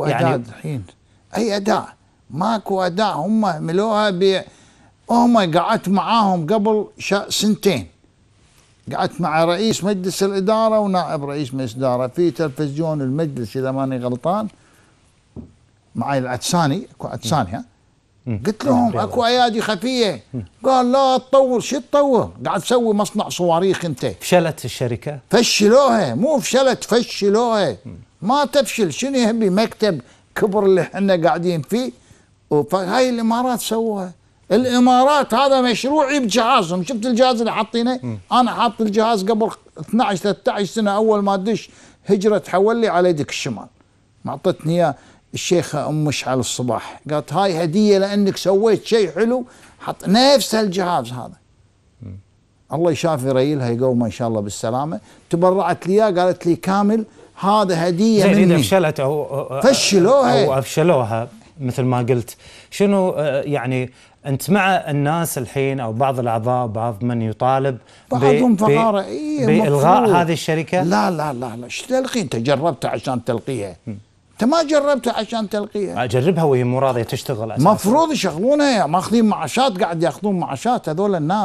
ماكو يعني اداء يعني الحين اي اداء ماكو اداء هم عملوها ب هم قعدت معاهم قبل سنتين قعدت مع رئيس مجلس الاداره ونائب رئيس مجلس الاداره في تلفزيون المجلس اذا ماني غلطان معي العدساني اكو عدساني ها قلت لهم اكو ايادي خفيه قال لا تطور شو تطور قاعد تسوي مصنع صواريخ انت فشلت الشركه فشلوها مو فشلت فشلوها ما تفشل شنو يهمي مكتب كبر اللي احنا قاعدين فيه فهاي الامارات سووها الامارات هذا مشروعي بجهازهم شفت الجهاز اللي حاطينه انا حاط الجهاز قبل 12 13 سنه اول ما دش هجره تحول لي على يدك الشمال معطتني اياه الشيخه ام مشعل الصباح قالت هاي هديه لانك سويت شيء حلو حط نفس الجهاز هذا الله يشافي ريلها يقوم ان شاء الله بالسلامه تبرعت لي قالت لي كامل هذا هديه مني اذا فشلت او فشلوها او افشلوها مثل ما قلت شنو آه، يعني انت مع الناس الحين او بعض الاعضاء بعض من يطالب بعضهم فقاره إيه بالغاء هذه الشركه لا لا لا لا ايش تلقي انت جربتها عشان تلقيها انت ما جربتها عشان تلقيها اجربها وهي مو راضيه تشتغل اساسا المفروض يشغلونها ماخذين معاشات قاعد ياخذون معاشات هذول الناس